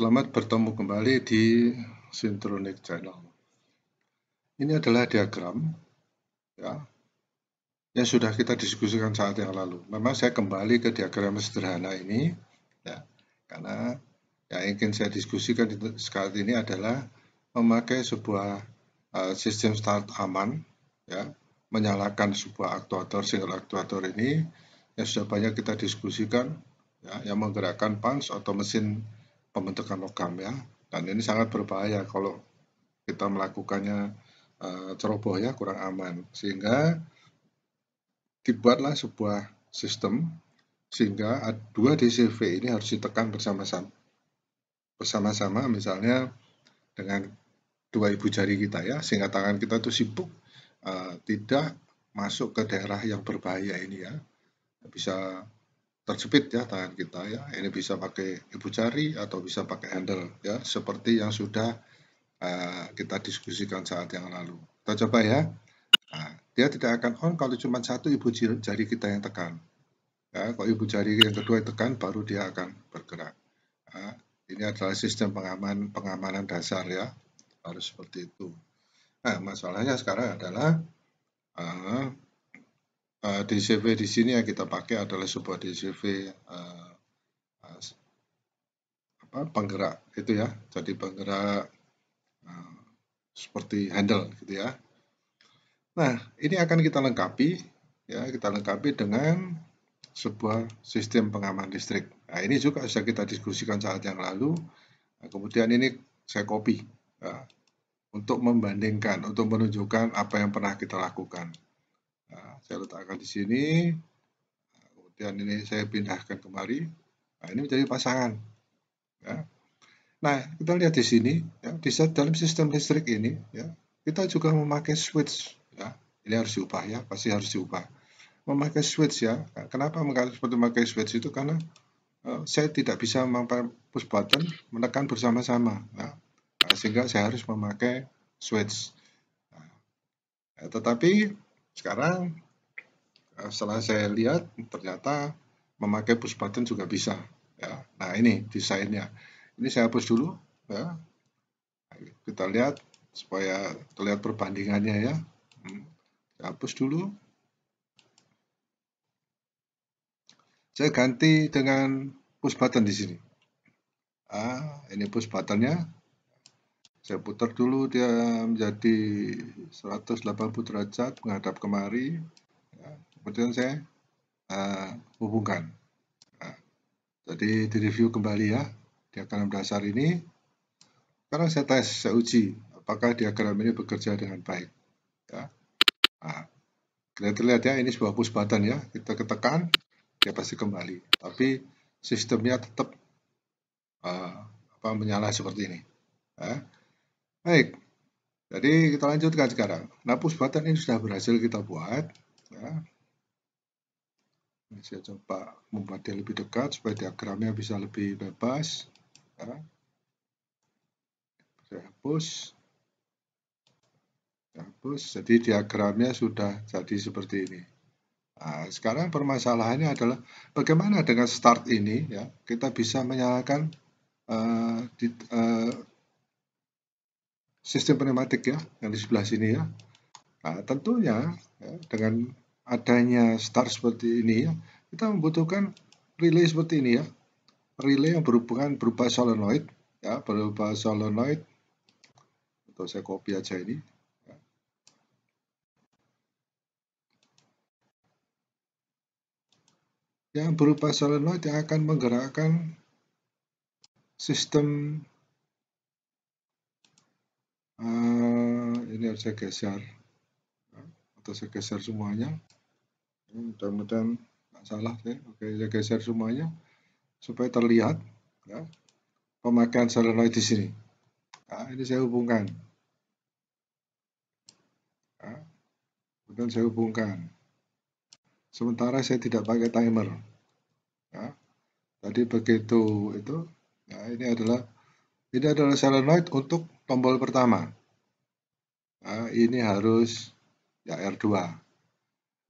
Selamat bertemu kembali di Sintronik Channel. Ini adalah diagram ya, yang sudah kita diskusikan saat yang lalu. Memang saya kembali ke diagram sederhana ini, ya, karena yang ingin saya diskusikan saat ini adalah memakai sebuah uh, sistem start aman, ya, menyalakan sebuah aktuator, single aktuator ini yang sudah banyak kita diskusikan, ya, yang menggerakkan punch atau mesin pembentukan logam ya. Dan ini sangat berbahaya kalau kita melakukannya e, ceroboh ya, kurang aman. Sehingga dibuatlah sebuah sistem sehingga dua DCV ini harus ditekan bersama-sama. Bersama-sama misalnya dengan dua ibu jari kita ya, sehingga tangan kita itu sibuk e, tidak masuk ke daerah yang berbahaya ini ya. Bisa terjepit ya tangan kita ya. Ini bisa pakai ibu jari atau bisa pakai handle ya seperti yang sudah uh, kita diskusikan saat yang lalu. Kita coba ya. Nah, dia tidak akan on kalau cuma satu ibu jari kita yang tekan. Ya, kalau ibu jari yang kedua tekan baru dia akan bergerak. Nah, ini adalah sistem pengaman pengamanan dasar ya harus seperti itu. Nah masalahnya sekarang adalah uh, Eh, DCV di sini yang kita pakai adalah sebuah DCV eh, eh, apa, penggerak itu ya, jadi penggerak seperti handle gitu ya. Nah, ini akan kita lengkapi ya, kita lengkapi dengan sebuah sistem pengaman listrik. Nah, ini juga sudah kita diskusikan saat yang lalu. Nah, kemudian ini saya copy ya, untuk membandingkan, untuk menunjukkan apa yang pernah kita lakukan saya letakkan di sini. Kemudian ini saya pindahkan kemari. Nah, ini menjadi pasangan. Ya. Nah, kita lihat di sini, ya, di dalam sistem listrik ini, ya, kita juga memakai switch. Ya. Ini harus diubah ya, pasti harus diubah. Memakai switch ya. Kenapa seperti memakai switch itu? Karena uh, saya tidak bisa memakai push button menekan bersama-sama. Ya. Nah, sehingga saya harus memakai switch. Nah, ya, tetapi sekarang setelah saya lihat ternyata memakai push button juga bisa ya nah ini desainnya ini saya hapus dulu ya kita lihat supaya terlihat perbandingannya ya hmm, saya hapus dulu saya ganti dengan push button di sini ah ini push buttonnya saya putar dulu dia menjadi 180 derajat menghadap kemari Kemudian saya uh, eh, hubungkan. Nah, jadi direview kembali ya diagram dasar ini. Sekarang saya tes, saya uji apakah diagram ini bekerja dengan baik. Ya. Nah, kita terlihat ya ini sebuah push button ya, kita ketekan dia pasti kembali. Tapi sistemnya tetap uh, apa menyala seperti ini. Ya. Baik, jadi kita lanjutkan sekarang. Nah push button ini sudah berhasil kita buat. Ya. Ini saya coba membuat dia lebih dekat supaya diagramnya bisa lebih bebas. Ya. Saya hapus. Saya hapus. Jadi diagramnya sudah jadi seperti ini. Nah, sekarang permasalahannya adalah bagaimana dengan start ini ya kita bisa menyalakan uh, di, uh, sistem pneumatik ya yang di sebelah sini ya. Nah, tentunya ya, dengan adanya start seperti ini ya, kita membutuhkan relay seperti ini ya. Relay yang berhubungan berupa solenoid ya, berupa solenoid. Atau saya copy aja ini. yang berupa solenoid yang akan menggerakkan sistem uh, ini harus saya geser atau saya geser semuanya ini hmm, mudah-mudahan nggak salah ya. Oke, saya geser semuanya supaya terlihat ya, pemakaian solenoid di sini. Nah, ini saya hubungkan. Ya, kemudian saya hubungkan. Sementara saya tidak pakai timer. Ya. tadi begitu itu, Ya, ini adalah ini adalah solenoid untuk tombol pertama. Nah, ini harus ya R2.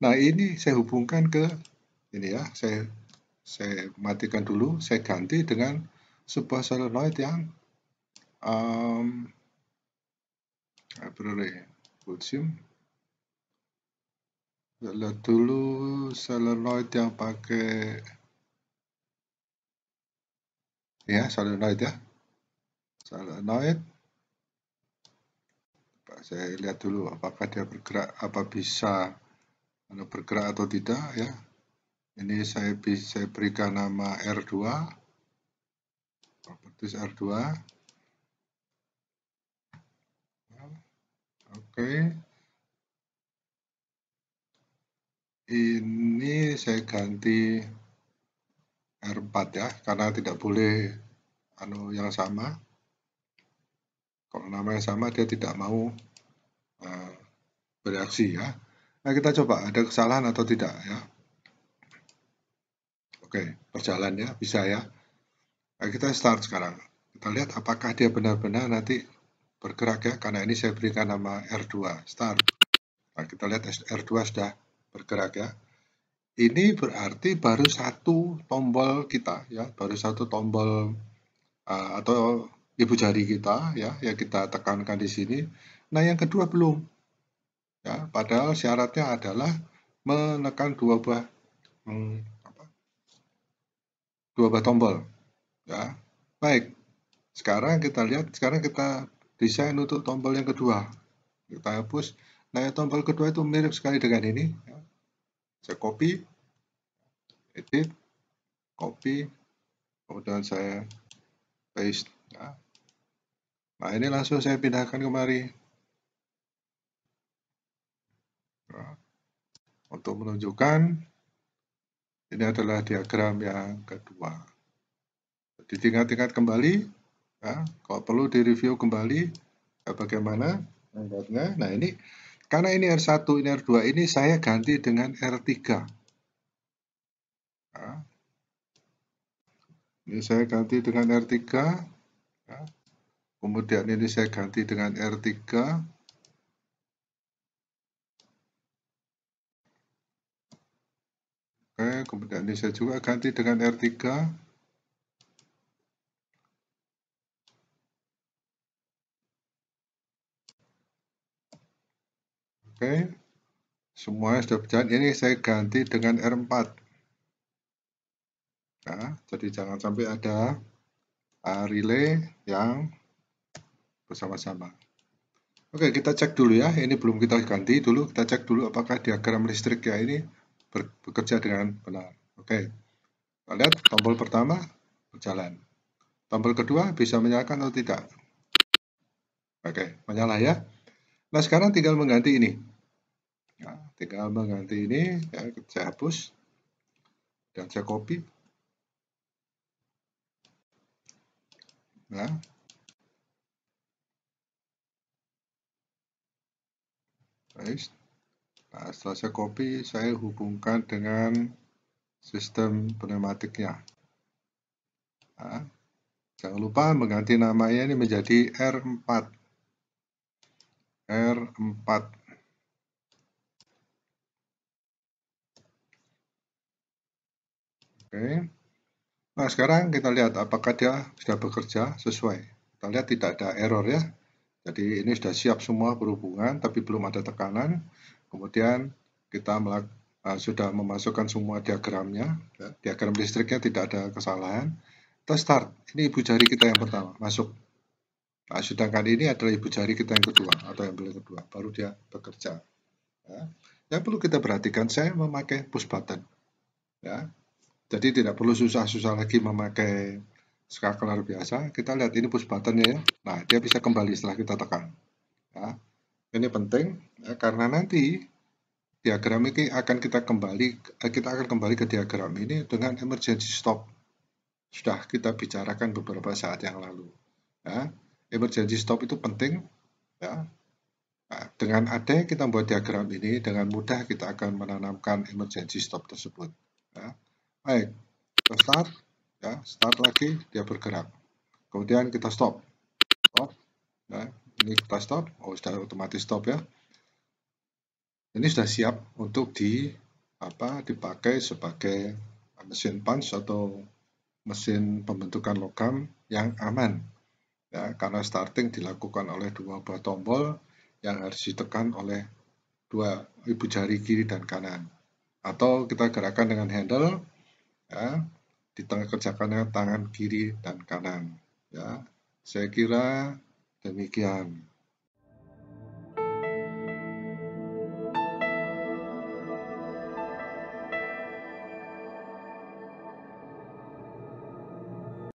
Nah, ini saya hubungkan ke ini ya, saya saya matikan dulu, saya ganti dengan sebuah solenoid yang um, ya Fusium. Lihat dulu solenoid yang pakai ya, solenoid ya. Solenoid saya lihat dulu apakah dia bergerak apa bisa kalau bergerak atau tidak ya. Ini saya bisa berikan nama R2. Properties R2. Ya. Oke. Okay. Ini saya ganti R4 ya, karena tidak boleh anu yang sama. Kalau namanya sama dia tidak mau uh, bereaksi ya. Nah, kita coba ada kesalahan atau tidak ya. Oke, berjalan ya, bisa ya. Nah, kita start sekarang. Kita lihat apakah dia benar-benar nanti bergerak ya, karena ini saya berikan nama R2, start. Nah, kita lihat R2 sudah bergerak ya. Ini berarti baru satu tombol kita ya, baru satu tombol uh, atau ibu jari kita ya, yang kita tekankan di sini. Nah, yang kedua belum. Ya, padahal syaratnya adalah menekan dua buah hmm, apa, dua buah tombol. Ya, baik. Sekarang kita lihat, sekarang kita desain untuk tombol yang kedua. Kita hapus. Nah, tombol kedua itu mirip sekali dengan ini. Ya. Saya copy, edit, copy, kemudian saya paste. Ya. Nah, ini langsung saya pindahkan kemari. untuk menunjukkan ini adalah diagram yang kedua. Ditingkat-tingkat kembali, ya, kalau perlu direview kembali ya, bagaimana membuatnya. Nah ini karena ini R1, ini R2 ini saya ganti dengan R3. Ya. Ini saya ganti dengan R3. Ya. Kemudian ini saya ganti dengan R3. Oke, kemudian ini saya juga ganti dengan R3. Oke, semuanya sudah berjalan. Ini saya ganti dengan R4. Nah, jadi jangan sampai ada ah, relay yang bersama-sama. Oke, kita cek dulu ya. Ini belum kita ganti dulu. Kita cek dulu apakah diagram listrik ya ini bekerja dengan benar. Oke. Kita lihat tombol pertama berjalan. Tombol kedua bisa menyalakan atau tidak. Oke, menyala ya. Nah, sekarang tinggal mengganti ini. Nah, tinggal mengganti ini, ya, saya hapus. Dan saya copy. Nah, Nice. Nah, setelah saya copy, saya hubungkan dengan sistem pneumatiknya. Nah, jangan lupa mengganti namanya ini menjadi R4. R4. Oke. Nah, sekarang kita lihat apakah dia sudah bekerja sesuai. Kita lihat tidak ada error ya. Jadi ini sudah siap semua berhubungan, tapi belum ada tekanan. Kemudian kita eh, sudah memasukkan semua diagramnya. Ya. Diagram listriknya tidak ada kesalahan. Kita start. Ini ibu jari kita yang pertama, masuk. Nah, sedangkan ini adalah ibu jari kita yang kedua atau yang paling kedua, baru dia bekerja. Ya. Yang perlu kita perhatikan, saya memakai push button. Ya. Jadi tidak perlu susah-susah lagi memakai skaler biasa. Kita lihat ini push buttonnya ya. Nah, dia bisa kembali setelah kita tekan. Ya. Ini penting ya, karena nanti diagram ini akan kita kembali eh, kita akan kembali ke diagram ini dengan emergency stop sudah kita bicarakan beberapa saat yang lalu ya emergency stop itu penting ya nah, dengan ada kita buat diagram ini dengan mudah kita akan menanamkan emergency stop tersebut ya baik kita start ya start lagi dia bergerak kemudian kita stop stop ya ini kita stop oh sudah otomatis stop ya ini sudah siap untuk di apa dipakai sebagai mesin punch atau mesin pembentukan logam yang aman ya karena starting dilakukan oleh dua buah tombol yang harus ditekan oleh dua ibu jari kiri dan kanan atau kita gerakan dengan handle ya di tengah kerjakannya tangan kiri dan kanan ya saya kira Demikian.